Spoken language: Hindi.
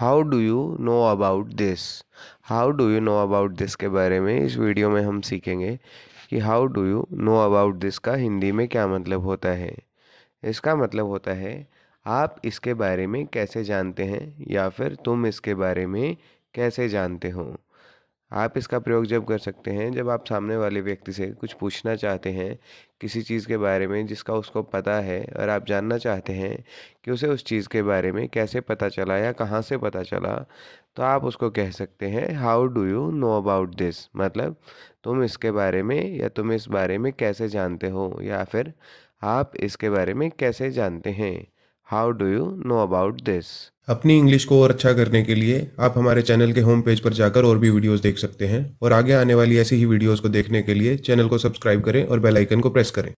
how do you know about this how do you know about this के बारे में इस वीडियो में हम सीखेंगे कि how do you know about this का हिंदी में क्या मतलब होता है इसका मतलब होता है आप इसके बारे में कैसे जानते हैं या फिर तुम इसके बारे में कैसे जानते हो आप इसका प्रयोग जब कर सकते हैं जब आप सामने वाले व्यक्ति से कुछ पूछना चाहते हैं किसी चीज़ के बारे में जिसका उसको पता है और आप जानना चाहते हैं कि उसे उस चीज़ के बारे में कैसे पता चला या कहाँ से पता चला तो आप उसको कह सकते हैं how do you know about this मतलब तुम इसके बारे में या तुम इस बारे में कैसे जानते हो या फिर आप इसके बारे में कैसे जानते हैं how do you know about this अपनी इंग्लिश को और अच्छा करने के लिए आप हमारे चैनल के होम पेज पर जाकर और भी वीडियोस देख सकते हैं और आगे आने वाली ऐसी ही वीडियोस को देखने के लिए चैनल को सब्सक्राइब करें और बेल आइकन को प्रेस करें